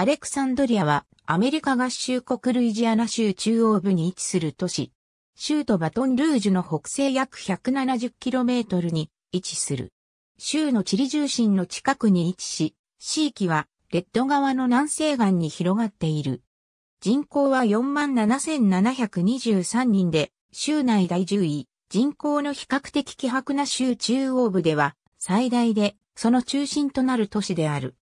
アレクサンドリアはアメリカ合衆国ルイジアナ州中央部に位置する都市。州都バトンルージュの北西約 170km に位置する。州の地理重心の近くに位置し、地域はレッド側の南西岸に広がっている。人口は47,723人で、州内第10位、人口の比較的希薄な州中央部では最大で、その中心となる都市である。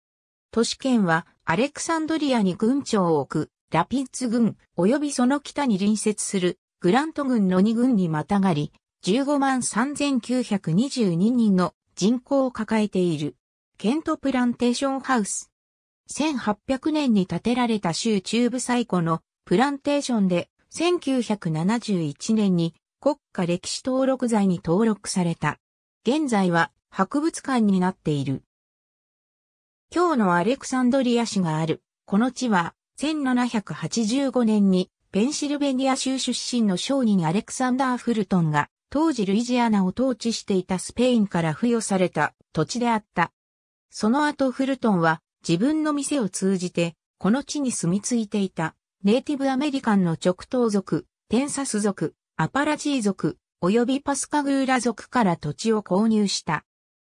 都市圏はアレクサンドリアに軍庁を置く、ラピッツ軍、及びその北に隣接する、グラント軍の2軍にまたがり、15万3922人の人口を抱えている、ケントプランテーションハウス。1800年に建てられた州中部最古のプランテーションで、1971年に国家歴史登録財に登録された。現在は博物館になっている。今日のアレクサンドリア市がある。この地は、1785年にペンシルベニア州出身の商人アレクサンダー・フルトンが、当時ルイジアナを統治していたスペインから付与された土地であった。その後フルトンは自分の店を通じて、この地に住み着いていたネイティブアメリカンの直東族、テンサス族、アパラチー族、及びパスカグーラ族から土地を購入した。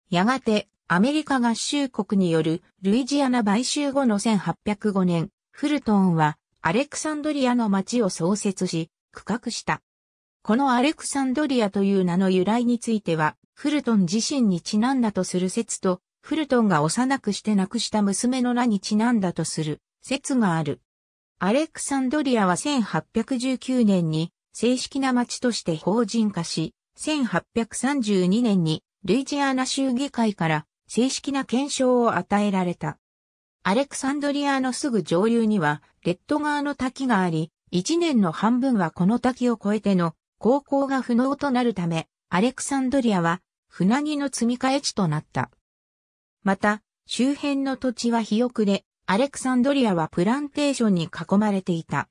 やがてアメリカ合衆国によるルイジアナ買収後の1805年、フルトンはアレクサンドリアの町を創設し、区画した。このアレクサンドリアという名の由来については、フルトン自身にちなんだとする説と、フルトンが幼くして亡くした娘の名にちなんだとする説がある。アレクサンドリアは1819年に正式な町として法人化し、1832年にルイジアナ州議会から正式な検証を与えられた。アレクサンドリアのすぐ上流には、レッド川の滝があり、一年の半分はこの滝を越えての航行が不能となるため、アレクサンドリアは船木の積み替え地となった。また、周辺の土地は肥沃で、アレクサンドリアはプランテーションに囲まれていた。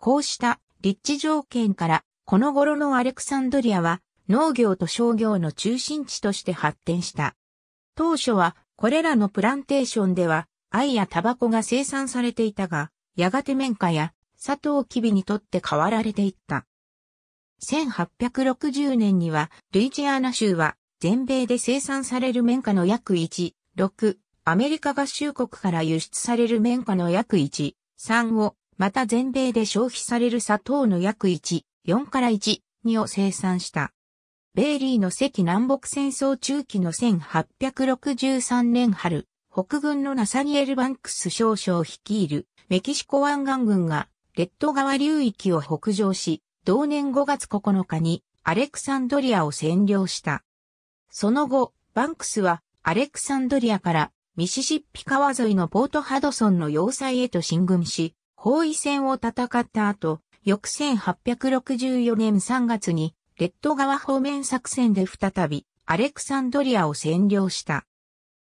こうした立地条件から、この頃のアレクサンドリアは農業と商業の中心地として発展した。当初はこれらのプランテーションでは藍やタバコが生産されていたが、やがて綿花や砂糖キビにとって変わられていった。1860年にはルイジアナ州は全米で生産される綿花の約1、6、アメリカ合衆国から輸出される綿花の約1、3を、また全米で消費される砂糖の約1、4から1、2を生産した。ベイリーの赤南北戦争中期の1863年春、北軍のナサニエル・バンクス少将率いるメキシコ湾岸軍がレッド川流域を北上し、同年5月9日にアレクサンドリアを占領した。その後、バンクスはアレクサンドリアからミシシッピ川沿いのポートハドソンの要塞へと進軍し、包囲戦を戦った後、翌1864年3月にレッド川方面作戦で再びアレクサンドリアを占領した。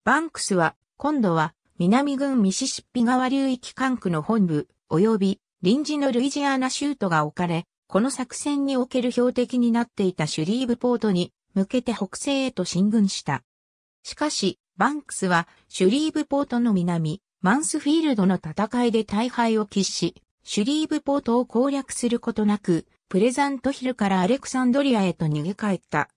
バンクスは今度は南軍ミシシッピ川流域管区の本部及び臨時のルイジアナ州都が置かれ、この作戦における標的になっていたシュリーブポートに向けて北西へと進軍した。しかし、バンクスはシュリーブポートの南、マンスフィールドの戦いで大敗を喫し、シュリーブポートを攻略することなく、プレザントヒルからアレクサンドリアへと逃げ帰った。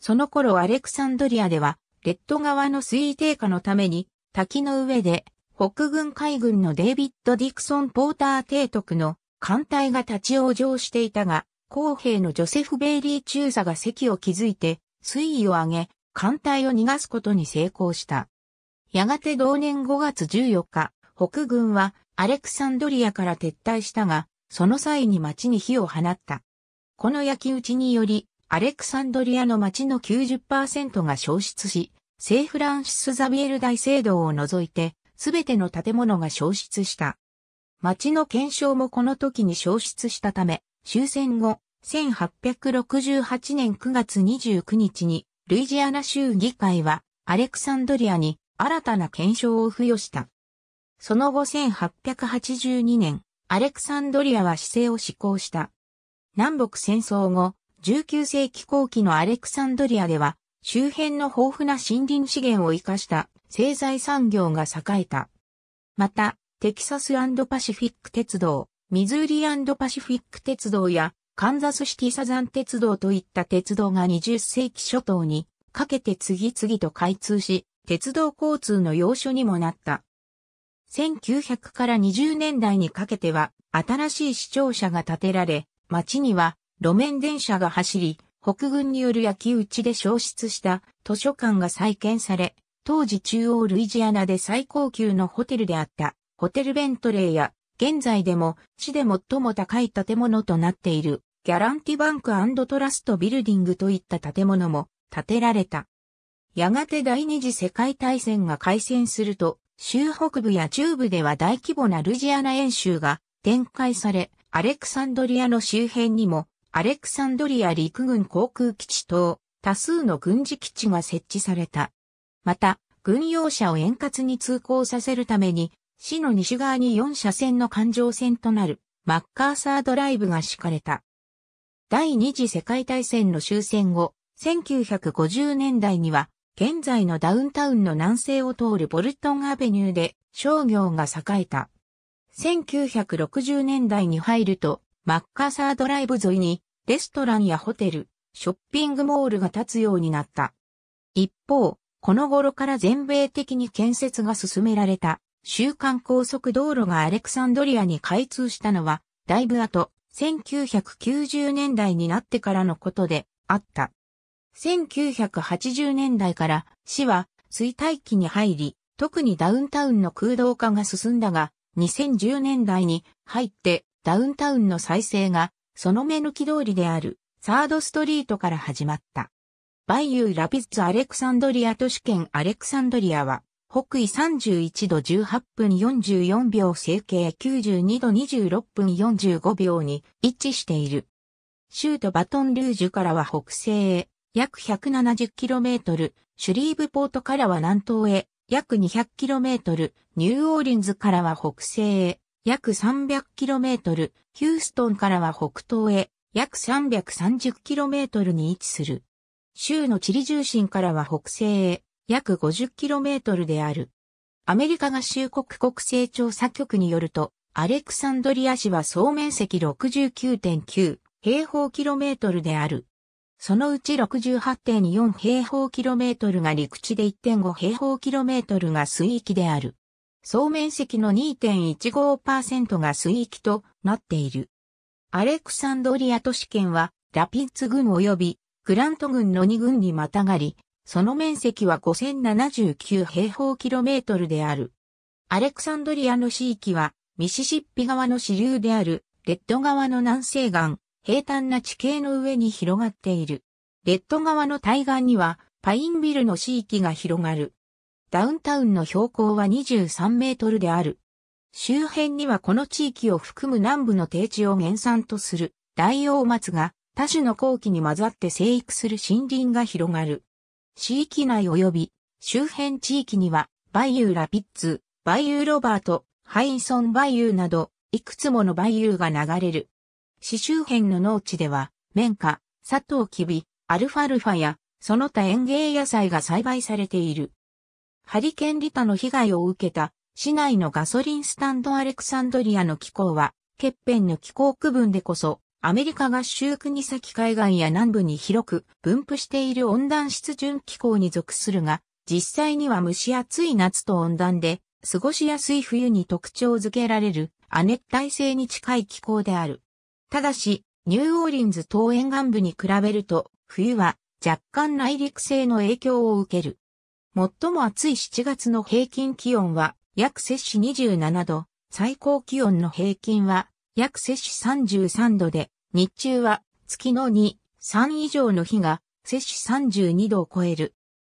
その頃アレクサンドリアでは、レッド側の水位低下のために、滝の上で、北軍海軍のデイビッド・ディクソン・ポーター提督の艦隊が立ち往生していたが、公兵のジョセフ・ベイリー中佐が席を築いて、水位を上げ、艦隊を逃がすことに成功した。やがて同年5月14日、北軍はアレクサンドリアから撤退したが、その際に町に火を放った。この焼き打ちにより、アレクサンドリアの町の90%が消失し、聖フランシス・ザビエル大聖堂を除いて、すべての建物が消失した。町の検証もこの時に消失したため、終戦後、1868年9月29日に、ルイジアナ州議会は、アレクサンドリアに新たな検証を付与した。その後1882年、アレクサンドリアは姿勢を施行した。南北戦争後、19世紀後期のアレクサンドリアでは、周辺の豊富な森林資源を活かした製材産業が栄えた。また、テキサスパシフィック鉄道、ミズーリパシフィック鉄道やカンザスシティサザン鉄道といった鉄道が20世紀初頭にかけて次々と開通し、鉄道交通の要所にもなった。1900から20年代にかけては新しい市庁舎が建てられ、町には路面電車が走り、北軍による焼き討ちで消失した図書館が再建され、当時中央ルイジアナで最高級のホテルであったホテルベントレーや現在でも市で最も高い建物となっているギャランティバンクトラストビルディングといった建物も建てられた。やがて第二次世界大戦が開戦すると、州北部や中部では大規模なルジアナ演習が展開され、アレクサンドリアの周辺にも、アレクサンドリア陸軍航空基地等、多数の軍事基地が設置された。また、軍用車を円滑に通行させるために、市の西側に4車線の環状線となる、マッカーサードライブが敷かれた。第二次世界大戦の終戦後、1950年代には現在のダウンタウンの南西を通るボルトンアベニューで商業が栄えた。1960年代に入ると、マッカーサードライブ沿いに、レストランやホテル、ショッピングモールが建つようになった。一方、この頃から全米的に建設が進められた、週間高速道路がアレクサンドリアに開通したのは、だいぶ後、1990年代になってからのことであった。1980年代から市は衰退期に入り、特にダウンタウンの空洞化が進んだが、2010年代に入ってダウンタウンの再生が、その目抜き通りであるサードストリートから始まった。バイユー・ラピッツ・アレクサンドリア都市圏アレクサンドリアは、北緯31度18分44秒整形92度26分45秒に位置している。州都バトン・ルージュからは北西へ約 170km、シュリーブポートからは南東へ、約 200km、ニューオーリンズからは北西へ、約 300km、ヒューストンからは北東へ、約 330km に位置する。州の地理重心からは北西へ、約 50km である。アメリカ合衆国国勢調査局によると、アレクサンドリア市は総面積69.9平方キロメートルである。そのうち68.4平方キロメートルが陸地で1.5平方キロメートルが水域である。総面積の2.15%が水域となっている。アレクサンドリア都市圏はラピッツ群及びグラント群の2群にまたがり、その面積は5079平方キロメートルである。アレクサンドリアの市域はミシシッピ川の支流であるレッド川の南西岸、平坦な地形の上に広がっている。レッド側の対岸にはパインビルの地域が広がる。ダウンタウンの標高は23メートルである。周辺にはこの地域を含む南部の低地を原産とする大王松が多種の後期に混ざって生育する森林が広がる。地域内及び周辺地域にはバイユーラピッツ、バイユーロバート、ハインソンバイユーなどいくつものバイユーが流れる。市周辺の農地では、綿花、砂糖キビ、アルファルファや、その他園芸野菜が栽培されている。ハリケンリタの被害を受けた、市内のガソリンスタンドアレクサンドリアの気候は、欠片の気候区分でこそ、アメリカ合衆国先海岸や南部に広く分布している温暖湿潤気候に属するが、実際には蒸し暑い夏と温暖で、過ごしやすい冬に特徴づけられる亜熱帯性に近い気候である。ただし、ニューオーリンズ東沿岸部に比べると、冬は若干内陸性の影響を受ける。最も暑い7月の平均気温は約摂氏27度、最高気温の平均は約摂氏33度で、日中は月の2、3以上の日が摂氏32度を超える。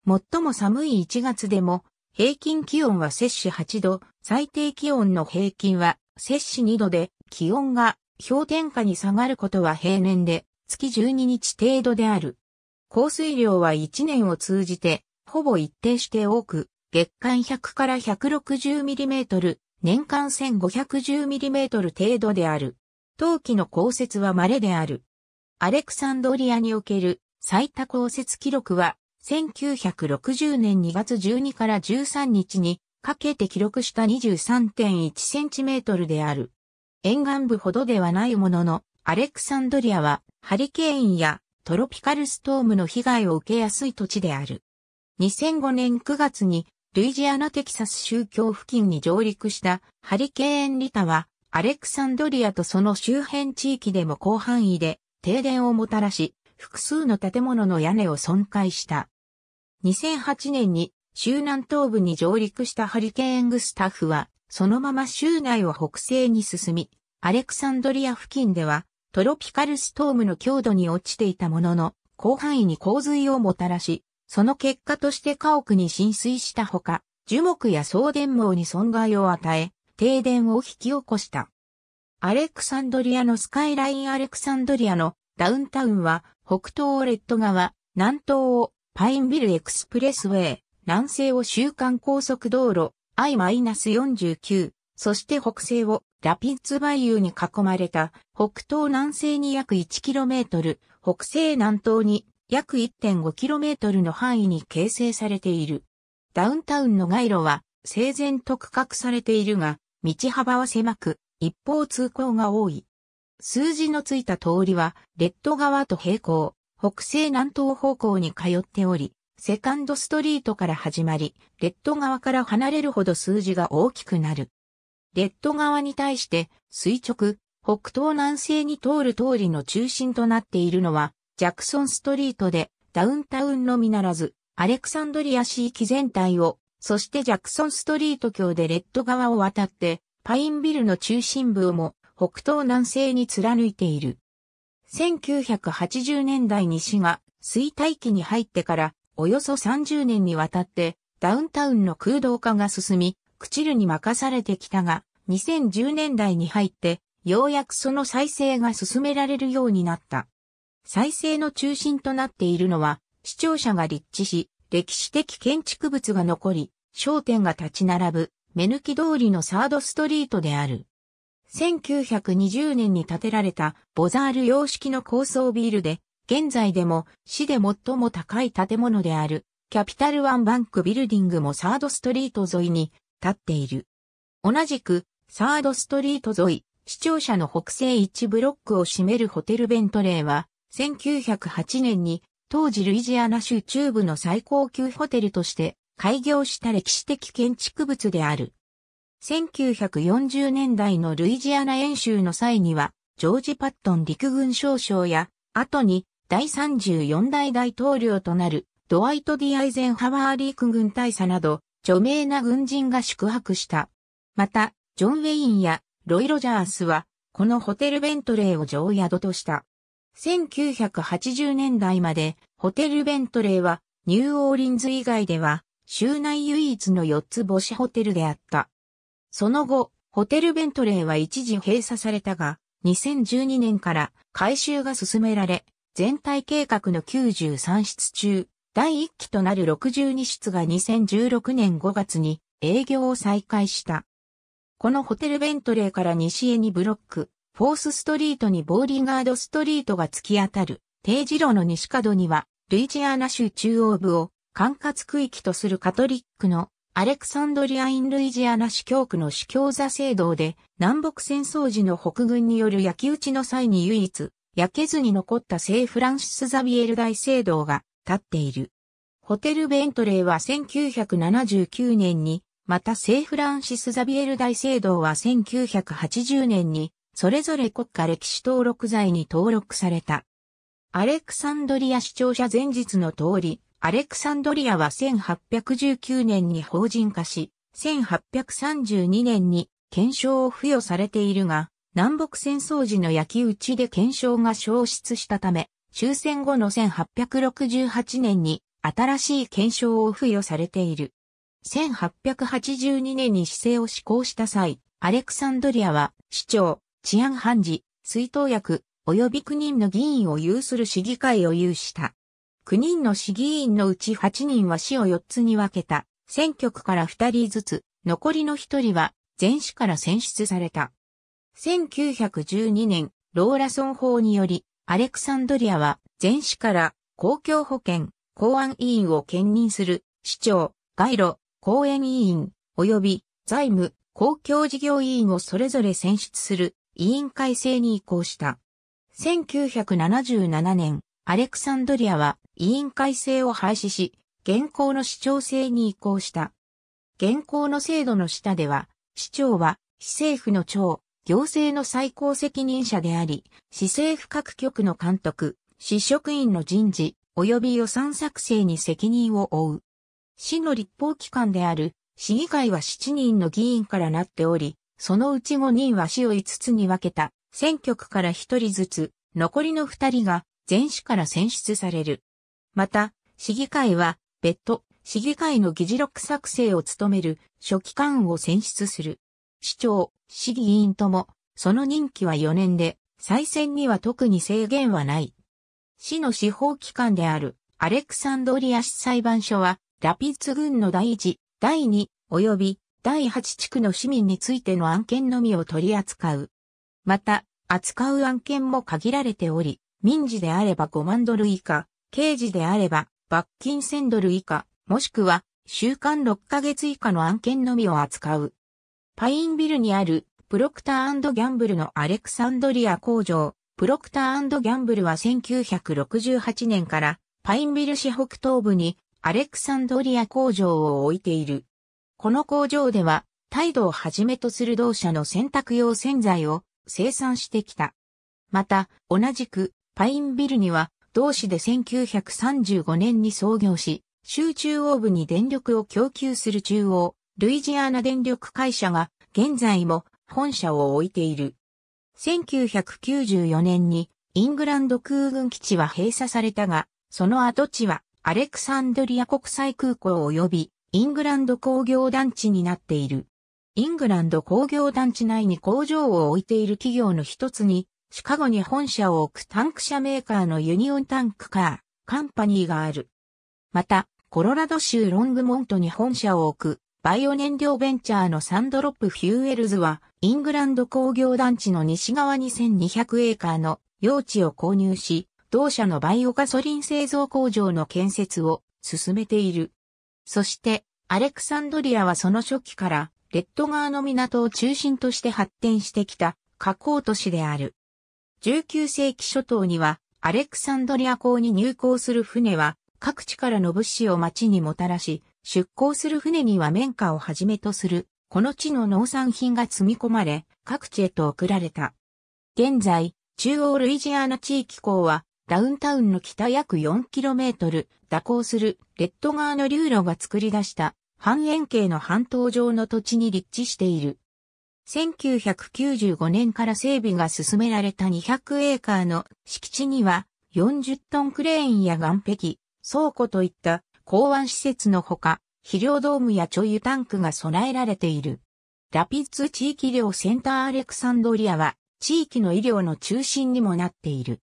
最も寒い1月でも平均気温は摂氏8度、最低気温の平均は摂氏2度で気温が氷点下に下がることは平年で月12日程度である。降水量は1年を通じてほぼ一定して多く、月間100から1 6 0トル、年間1 5 1 0トル程度である。冬季の降雪は稀である。アレクサンドリアにおける最多降雪記録は、1960年2月12から13日にかけて記録した2 3 1トルである。沿岸部ほどではないものの、アレクサンドリアはハリケーンやトロピカルストームの被害を受けやすい土地である。2005年9月にルイジアナテキサス宗教付近に上陸したハリケーンリタはアレクサンドリアとその周辺地域でも広範囲で停電をもたらし、複数の建物の屋根を損壊した。2008年に州南東部に上陸したハリケーングスタッフは、そのまま州内を北西に進み、アレクサンドリア付近では、トロピカルストームの強度に落ちていたものの、広範囲に洪水をもたらし、その結果として家屋に浸水したほか、樹木や送電網に損害を与え、停電を引き起こした。アレクサンドリアのスカイラインアレクサンドリアのダウンタウンは、北東をレッド川、南東をパインビルエクスプレスウェイ、南西を週間高速道路 I-49、そして北西をラピッツバイユーに囲まれた北東南西に約 1km、北西南東に約 1.5km の範囲に形成されている。ダウンタウンの街路は整然と区画されているが、道幅は狭く、一方通行が多い。数字のついた通りは、レッド側と平行、北西南東方向に通っており、セカンドストリートから始まり、レッド側から離れるほど数字が大きくなる。レッド側に対して垂直、北東南西に通る通りの中心となっているのは、ジャクソンストリートで、ダウンタウンのみならず、アレクサンドリア市域全体を、そしてジャクソンストリート橋でレッド側を渡って、パインビルの中心部をも、北東南西に貫いている。1980年代に市が衰退期に入ってからおよそ30年にわたってダウンタウンの空洞化が進み、朽ちるに任されてきたが、2010年代に入って、ようやくその再生が進められるようになった。再生の中心となっているのは、視聴者が立地し、歴史的建築物が残り、商店が立ち並ぶ、目抜き通りのサードストリートである。1920年に建てられたボザール様式の高層ビールで、現在でも市で最も高い建物である、キャピタルワンバンクビルディングもサードストリート沿いに建っている。同じくサードストリート沿い、視聴者の北西一ブロックを占めるホテルベントレーは、1908年に当時ルイジアナ州中部の最高級ホテルとして開業した歴史的建築物である。1940年代のルイジアナ演習の際には、ジョージ・パットン陸軍少将や、後に第34代大統領となるドワイト・ディ・アイゼンハワーリーク軍大佐など、著名な軍人が宿泊した。また、ジョン・ウェインやロイ・ロジャースは、このホテルベントレーを常宿とした。1980年代まで、ホテルベントレーは、ニューオーリンズ以外では、州内唯一の4つ星ホテルであった。その後、ホテルベントレーは一時閉鎖されたが、2012年から改修が進められ、全体計画の93室中、第1期となる62室が2016年5月に営業を再開した。このホテルベントレーから西へにブロック、フォースストリートにボーリガードストリートが突き当たる、定時路の西角には、ルイジアナ州中央部を管轄区域とするカトリックのアレクサンドリア・イン・ルイジアナ市教区の市教座制度で南北戦争時の北軍による焼き討ちの際に唯一焼けずに残った聖フランシス・ザビエル大聖堂が立っている。ホテル・ベントレーは1979年にまた聖フランシス・ザビエル大聖堂は1980年に、それぞれ国家歴史登録罪に登録された。アレクサンドリア市庁舎前日の通り、アレクサンドリアは1819年に法人化し、1832年に検証を付与されているが、南北戦争時の焼き討ちで検証が消失したため、終戦後の1868年に新しい検証を付与されている。1882年に市政を施行した際、アレクサンドリアは、市長、治安判事、水頭役、及び9人の議員を有する市議会を有した。9人の市議員のうち8人は市を4つに分けた、選挙区から2人ずつ、残りの1人は、全市から選出された。1912年、ローラソン法により、アレクサンドリアは、全市から、公共保険、公安委員を兼任する、市長、街路、公園委員、及び財務、公共事業委員をそれぞれ選出する委員会制に移行した。1977年、アレクサンドリアは委員会制を廃止し、現行の市長制に移行した。現行の制度の下では、市長は市政府の長、行政の最高責任者であり、市政府各局の監督、市職員の人事、及び予算作成に責任を負う。市の立法機関である市議会は7人の議員からなっており、そのうち5人は市を5つに分けた選挙区から1人ずつ、残りの2人が全市から選出される。また、市議会は別途市議会の議事録作成を務める書記官を選出する。市長、市議員とも、その任期は4年で、再選には特に制限はない。市の司法機関であるアレクサンドリア市裁判所は、ラピッツ軍の第1、第2、及び第8地区の市民についての案件のみを取り扱う。また、扱う案件も限られており、民事であれば5万ドル以下、刑事であれば罰金1000ドル以下、もしくは週間6ヶ月以下の案件のみを扱う。パインビルにあるプロクターギャンブルのアレクサンドリア工場、プロクターギャンブルは1968年からパインビル市北東部にアレクサンドリア工場を置いている。この工場では、態度をはじめとする同社の洗濯用洗剤を生産してきた。また、同じく、パインビルには、同市で1935年に創業し、州中央部に電力を供給する中央、ルイジアナ電力会社が、現在も本社を置いている。1994年に、イングランド空軍基地は閉鎖されたが、その跡地はアレクサンドリア国際空港及びイングランド工業団地になっている。イングランド工業団地内に工場を置いている企業の一つに、シカゴに本社を置くタンク車メーカーのユニオンタンクカー、カンパニーがある。また、コロラド州ロングモントに本社を置く、バイオ燃料ベンチャーのサンドロップフューエルズは、イングランド工業団地の西側に1200エーカーの用地を購入し、同社のバイオガソリン製造工場の建設を進めている。そして、アレクサンドリアはその初期から、レッド川の港を中心として発展してきた加工都市である。19世紀初頭には、アレクサンドリア港に入港する船は、各地からの物資を町にもたらし、出港する船には綿花をはじめとする、この地の農産品が積み込まれ、各地へと送られた。現在、中央ルイジアナ地域港は、ダウンタウンの北約 4km 蛇行するレッド川の流路が作り出した半円形の半島上の土地に立地している。1995年から整備が進められた200エーカーの敷地には40トンクレーンや岩壁、倉庫といった港湾施設のほか、肥料ドームや貯油タンクが備えられている。ラピッツ地域医療センターアレクサンドリアは地域の医療の中心にもなっている。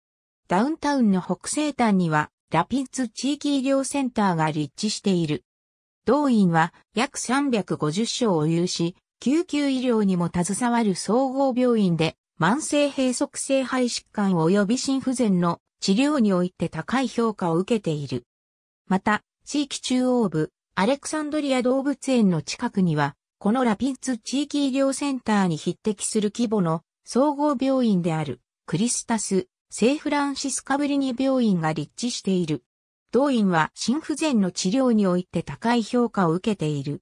ダウンタウンの北西端にはラピッツ地域医療センターが立地している。同院は約350床を有し、救急医療にも携わる総合病院で、慢性閉塞性肺疾患及び心不全の治療において高い評価を受けている。また、地域中央部、アレクサンドリア動物園の近くには、このラピッツ地域医療センターに匹敵する規模の総合病院であるクリスタス聖フランシスカブリニ病院が立地している。同院は心不全の治療において高い評価を受けている。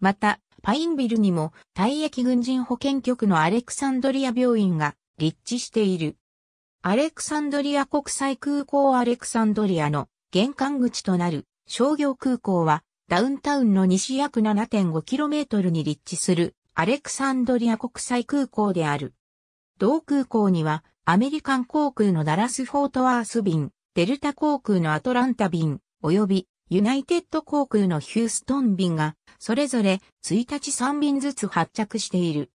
また、パインビルにも退役軍人保健局のアレクサンドリア病院が立地している。アレクサンドリア国際空港アレクサンドリアの玄関口となる商業空港はダウンタウンの西約 7.5km に立地するアレクサンドリア国際空港である。同空港にはアメリカン航空のダラス・フォートワース便、デルタ航空のアトランタ便、及びユナイテッド航空のヒューストン便が、それぞれ1日3便ずつ発着している。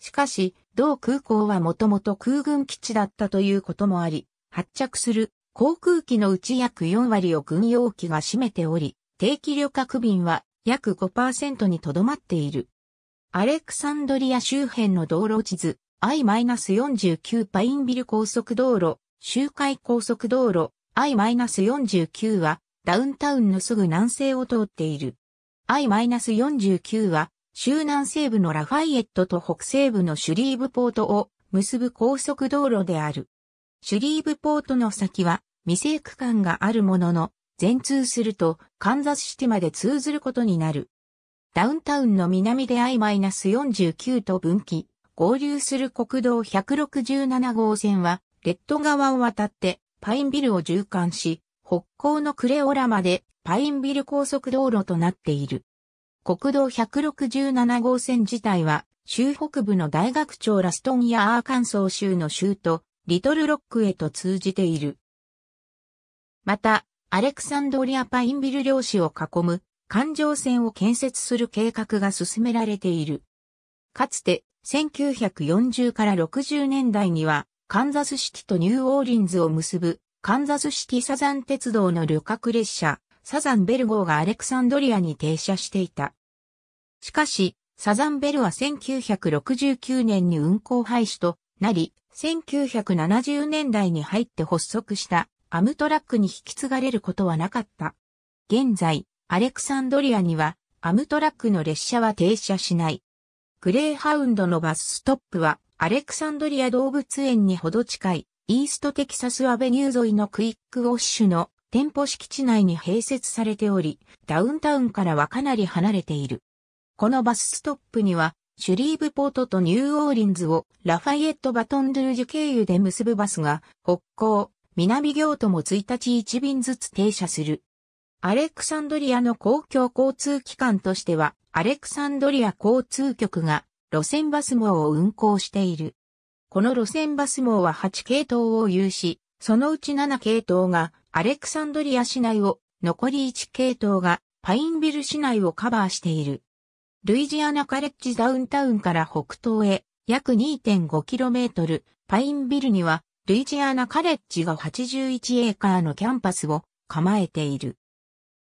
しかし、同空港はもともと空軍基地だったということもあり、発着する航空機のうち約4割を軍用機が占めており、定期旅客便は約5%にとどまっている。アレクサンドリア周辺の道路地図、I-49 パインビル高速道路、周回高速道路 I-49 はダウンタウンのすぐ南西を通っている。I-49 は州南西部のラファイエットと北西部のシュリーブポートを結ぶ高速道路である。シュリーブポートの先は未成区間があるものの、全通するとカンザスシティまで通ずることになる。ダウンタウンの南で I-49 と分岐、合流する国道167号線は、レッド川を渡ってパインビルを縦貫し、北港のクレオラまでパインビル高速道路となっている。国道167号線自体は、州北部の大学町ラストンやアーカンソー州の州都、リトルロックへと通じている。また、アレクサンドリア・パインビル漁師を囲む環状線を建設する計画が進められている。かつて、1940から60年代には、カンザスシティとニューオーリンズを結ぶ、カンザスシティサザン鉄道の旅客列車、サザンベル号がアレクサンドリアに停車していた。しかし、サザンベルは1969年に運行廃止となり、1970年代に入って発足したアムトラックに引き継がれることはなかった。現在、アレクサンドリアにはアムトラックの列車は停車しない。グレーハウンドのバスストップは、アレクサンドリア動物園にほど近い、イーストテキサスアベニュー沿いのクイックウォッシュの店舗敷地内に併設されており、ダウンタウンからはかなり離れている。このバスストップには、シュリーブポートとニューオーリンズをラファイエット・バトン・ドゥージュ経由で結ぶバスが、北港、南行とも1日1便ずつ停車する。アレクサンドリアの公共交通機関としては、アレクサンドリア交通局が路線バス網を運行している。この路線バス網は8系統を有し、そのうち7系統がアレクサンドリア市内を、残り1系統がパインビル市内をカバーしている。ルイジアナカレッジダウンタウンから北東へ約 2.5km、パインビルにはルイジアナカレッジが81エーカーのキャンパスを構えている。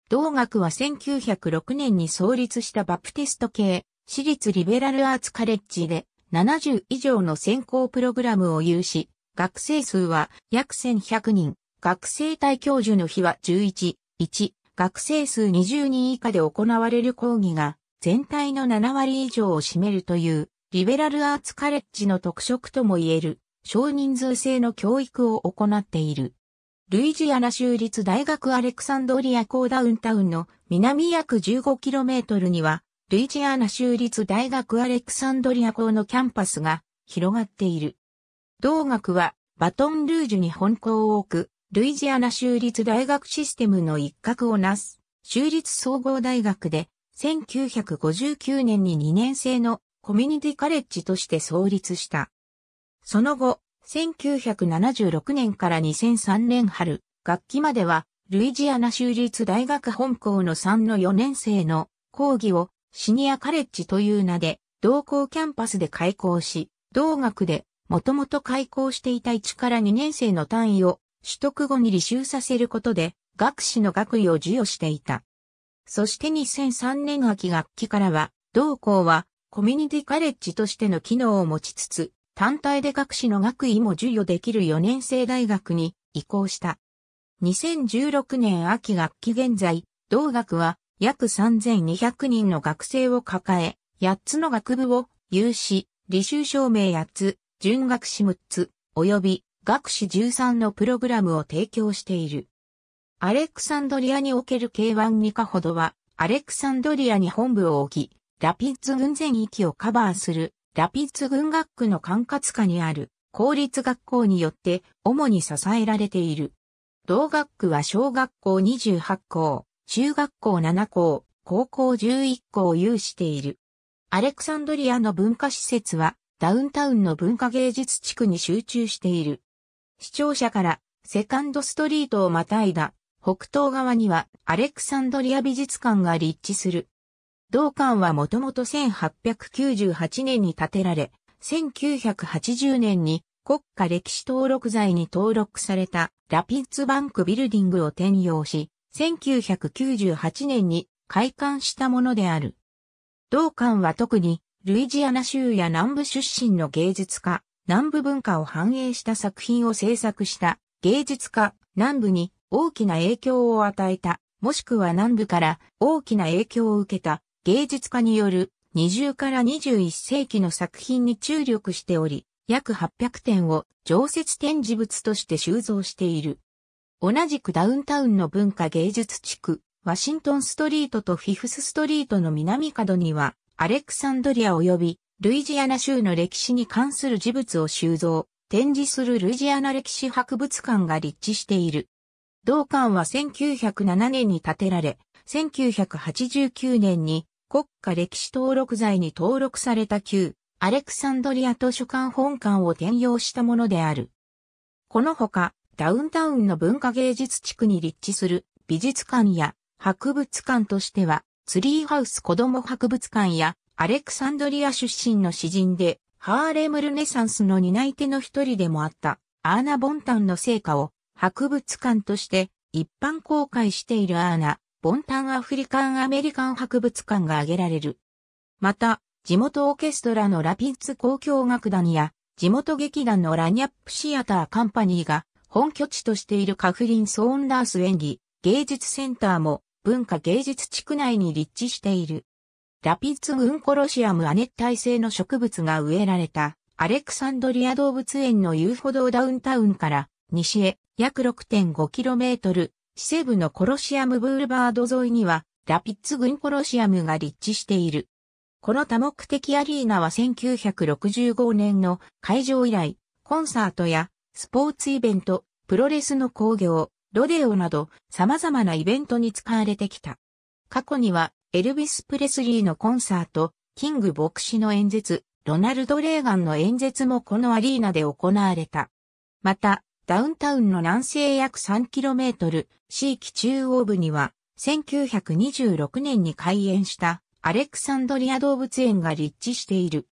同学は1906年に創立したバプテスト系、私立リベラルアーツカレッジで70以上の専攻プログラムを有し、学生数は約1100人、学生対教授の日は11、1、学生数20人以下で行われる講義が全体の7割以上を占めるというリベラルアーツカレッジの特色とも言える少人数制の教育を行っている。ルイジアナ州立大学アレクサンドリア校ダウンタウンの南約 15km には、ルイジアナ州立大学アレクサンドリア校のキャンパスが広がっている。同学はバトンルージュに本校を置く、ルイジアナ州立大学システムの一角をなす、州立総合大学で、1959年に2年生のコミュニティカレッジとして創立した。その後、1976年から2003年春、学期までは、ルイジアナ州立大学本校の3の4年生の講義をシニアカレッジという名で同校キャンパスで開校し、同学でもともと開校していた1から2年生の単位を取得後に履修させることで学士の学位を授与していた。そして2003年秋学期からは、同校はコミュニティカレッジとしての機能を持ちつつ、単体で学士の学位も授与できる4年生大学に移行した。2016年秋学期現在、同学は約3200人の学生を抱え、8つの学部を有志、履修証明8つ、準学士6つ、及び学士13のプログラムを提供している。アレクサンドリアにおける K1 にかほどは、アレクサンドリアに本部を置き、ラピッツ軍全域をカバーするラピッツ軍学区の管轄下にある公立学校によって主に支えられている。同学区は小学校28校、中学校7校、高校11校を有している。アレクサンドリアの文化施設はダウンタウンの文化芸術地区に集中している。視聴者からセカンドストリートをまたいだ北東側にはアレクサンドリア美術館が立地する。道館はもともと1898年に建てられ、1980年に国家歴史登録財に登録されたラピッツバンクビルディングを転用し、1998年に開館したものである。同館は特にルイジアナ州や南部出身の芸術家、南部文化を反映した作品を制作した芸術家、南部に大きな影響を与えた、もしくは南部から大きな影響を受けた芸術家による20から21世紀の作品に注力しており、約800点を常設展示物として収蔵している。同じくダウンタウンの文化芸術地区、ワシントンストリートとフィフスストリートの南角には、アレクサンドリア及びルイジアナ州の歴史に関する事物を収蔵、展示するルイジアナ歴史博物館が立地している。同館は1907年に建てられ、1989年に国家歴史登録財に登録された旧アレクサンドリア図書館本館を転用したものである。このほか、ダウンタウンの文化芸術地区に立地する美術館や博物館としては、ツリーハウス子供博物館やアレクサンドリア出身の詩人で、ハーレムルネサンスの担い手の一人でもあったアーナ・ボンタンの成果を博物館として一般公開しているアーナ、ボンタンアフリカンアメリカン博物館が挙げられる。また、地元オーケストラのラピッツ交響楽団や、地元劇団のラニャップシアターカンパニーが、本拠地としているカフリン・ソーンダース演技、芸術センターも、文化芸術地区内に立地している。ラピッツ群コロシアム亜熱帯性の植物が植えられた、アレクサンドリア動物園の遊歩道ダウンタウンから、西へ約 6.5km、西部のコロシアムブールバード沿いには、ラピッツ軍コロシアムが立地している。この多目的アリーナは1965年の会場以来、コンサートやスポーツイベント、プロレスの興行、ロデオなど様々なイベントに使われてきた。過去には、エルビス・プレスリーのコンサート、キング牧師の演説、ロナルド・レーガンの演説もこのアリーナで行われた。また、ダウンタウンの南西約 3km、地域中央部には、1926年に開園したアレクサンドリア動物園が立地している。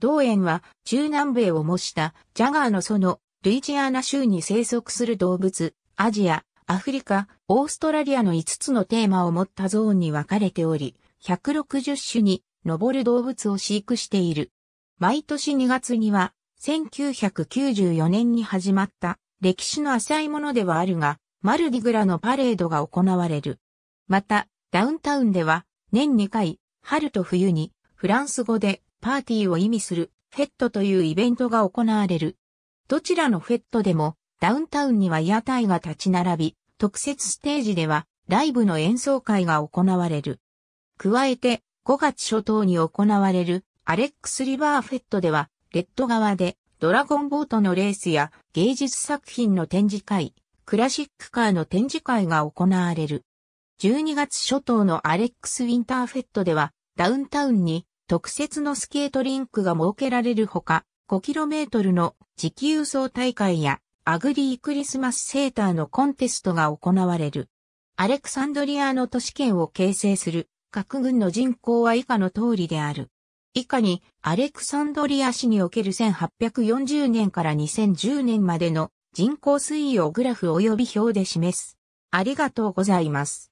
同園は中南米を模したジャガーの園、ルイジアナ州に生息する動物、アジア、アフリカ、オーストラリアの5つのテーマを持ったゾーンに分かれており、160種に上る動物を飼育している。毎年2月には、1994年に始まった歴史の浅いものではあるが、マルディグラのパレードが行われる。また、ダウンタウンでは、年2回、春と冬に、フランス語でパーティーを意味するフェットというイベントが行われる。どちらのフェットでも、ダウンタウンには屋台が立ち並び、特設ステージでは、ライブの演奏会が行われる。加えて、5月初頭に行われる、アレックス・リバーフェットでは、レッド側で、ドラゴンボートのレースや芸術作品の展示会、クラシックカーの展示会が行われる。12月初頭のアレックス・ウィンターフェットでは、ダウンタウンに特設のスケートリンクが設けられるほか、5km の期輸送大会やアグリークリスマスセーターのコンテストが行われる。アレクサンドリアの都市圏を形成する各軍の人口は以下の通りである。以下に、アレクサンドリア市における1840年から2010年までの人口推移をグラフ及び表で示す。ありがとうございます。